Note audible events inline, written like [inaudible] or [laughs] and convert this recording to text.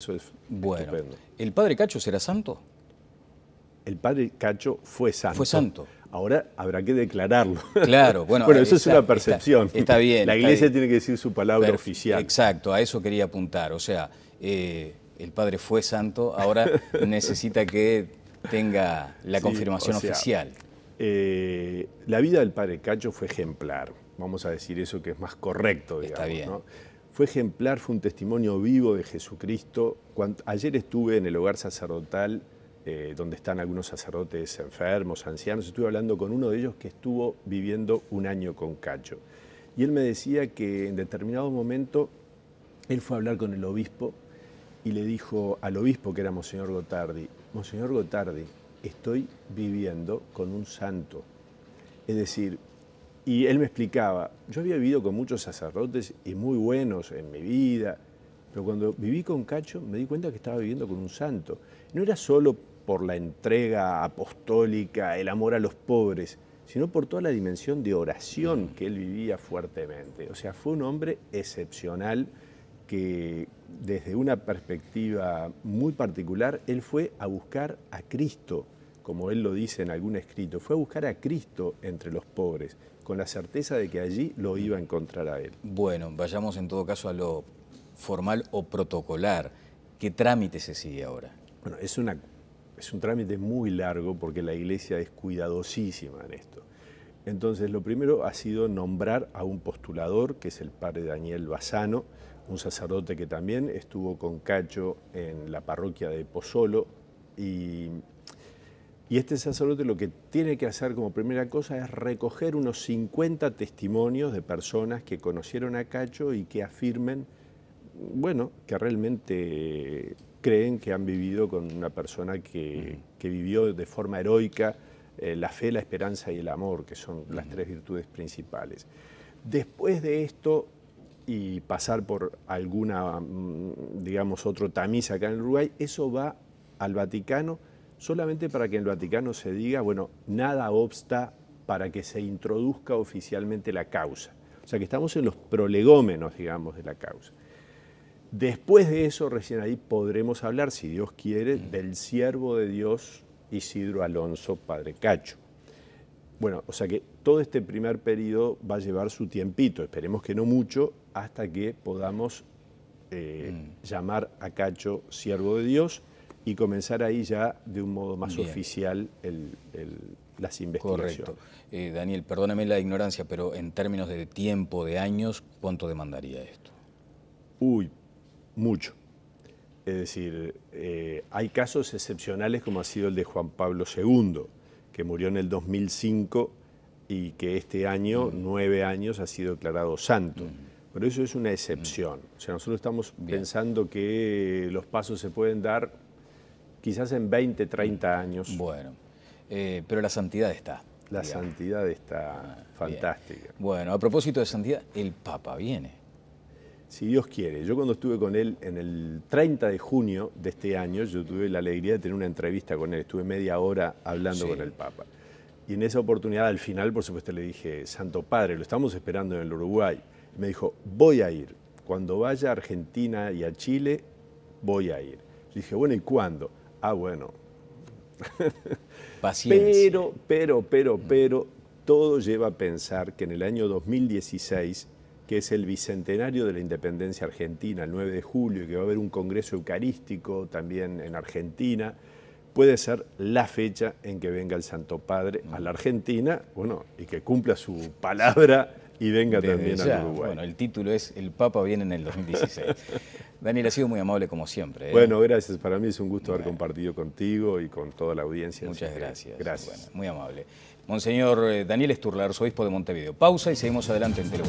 Eso es bueno. ¿El padre Cacho será santo? El padre Cacho fue santo. Fue santo. Ahora habrá que declararlo. Claro, [laughs] bueno. bueno, eso es una percepción. Está, bien. La iglesia tiene que decir su palabra oficial. Exacto, a eso quería apuntar. O sea, eh, el padre fue santo, ahora [laughs] necesita que tenga la confirmación oficial. Eh, la vida del padre Cacho fue ejemplar. Vamos a decir eso que es más correcto, digamos. Está bien. Fue ejemplar, fue un testimonio vivo de Jesucristo. ayer estuve en el hogar sacerdotal eh, donde están algunos sacerdotes enfermos, ancianos. Estuve hablando con uno de ellos que estuvo viviendo un año con Cacho. Y él me decía que en determinado momento él fue a hablar con el obispo y le dijo al obispo, que era Monseñor Gotardi, Monseñor Gotardi, estoy viviendo con un santo. Es decir, y él me explicaba, yo había vivido con muchos sacerdotes y muy buenos en mi vida, pero cuando viví con Cacho me di cuenta que estaba viviendo con un santo. No era solo por la entrega apostólica, el amor a los pobres, sino por toda la dimensión de oración que él vivía fuertemente. O sea, fue un hombre excepcional que desde una perspectiva muy particular, él fue a buscar a Cristo como él lo dice en algún escrito, fue a buscar a Cristo entre los pobres, con la certeza de que allí lo iba a encontrar a él. Bueno, vayamos en todo caso a lo formal o protocolar. ¿Qué trámite se sigue ahora? Bueno, es, es un trámite muy largo porque la iglesia es cuidadosísima en esto. Entonces, lo primero ha sido nombrar a un postulador, que es el padre Daniel Bazano, un sacerdote que también estuvo con Cacho en la parroquia de Pozolo y y este sacerdote lo que tiene que hacer como primera cosa es recoger unos 50 testimonios de personas que conocieron a Cacho y que afirmen, bueno, que realmente creen que han vivido con una persona que, vivió de forma heroica eh, la fe, la esperanza y el amor, que son las tres virtudes principales. Después de esto y pasar por alguna, mm, digamos, otro tamiz acá en Uruguay, eso va al Vaticano solamente para que en el Vaticano se diga, bueno, nada obsta para que se introduzca oficialmente la causa. O sea que estamos en los prolegómenos, digamos, de la causa. Después de eso, recién ahí podremos hablar, si Dios quiere, mm. del siervo de Dios Isidro Alonso, padre Cacho. Bueno, o sea que todo este primer periodo va a llevar su tiempito, esperemos que no mucho, hasta que podamos eh, mm. llamar a Cacho siervo de Dios y comenzar ahí ya de un modo más oficial las investigaciones. Correcto. Eh, Daniel, perdóname la ignorancia, pero en términos de tiempo, de años, ¿cuánto demandaría esto? Uy, mucho. Es decir, eh, hay casos excepcionales como ha sido el de Juan Pablo II, que murió en el 2005 y que este año, mm. nueve años, ha sido declarado santo. Mm. Pero eso es una excepción. Mm. O sea, nosotros estamos pensando que los pasos se pueden dar quizás en 20, 30 años. Bueno, eh, pero la santidad está. La santidad está ah, fantástica. Bueno, a propósito de santidad, el Papa viene. Si Dios quiere, yo cuando estuve con él en el 30 de junio de este año, yo tuve la alegría de tener una entrevista con él, estuve media hora hablando con el Papa. Y en esa oportunidad, al final, por supuesto, le dije, Santo Padre, lo estamos esperando en el Uruguay. me dijo, voy a ir. Cuando vaya a Argentina y a Chile, voy a ir. Yo dije, bueno, ¿y cuándo? ah, bueno. [laughs] Paciencia. Pero, pero, pero, pero, todo lleva a pensar que en el año 2016, que es el bicentenario de la independencia argentina, el 9 de julio, y que va a haber un congreso eucarístico también en Argentina, puede ser la fecha en que venga el Santo Padre a la Argentina, bueno, y que cumpla su palabra y venga también a Uruguay. Bueno, el título es El Papa viene en el 2016. [laughs] Daniel, ha sido muy amable como siempre. ¿eh? Bueno, gracias. Para mí es un gusto haber compartido contigo y con toda la audiencia. Muchas gracias. Gracias. muy amable. Monseñor eh, Daniel Esturlar, obispo de Montevideo. Pausa y seguimos adelante en Perú.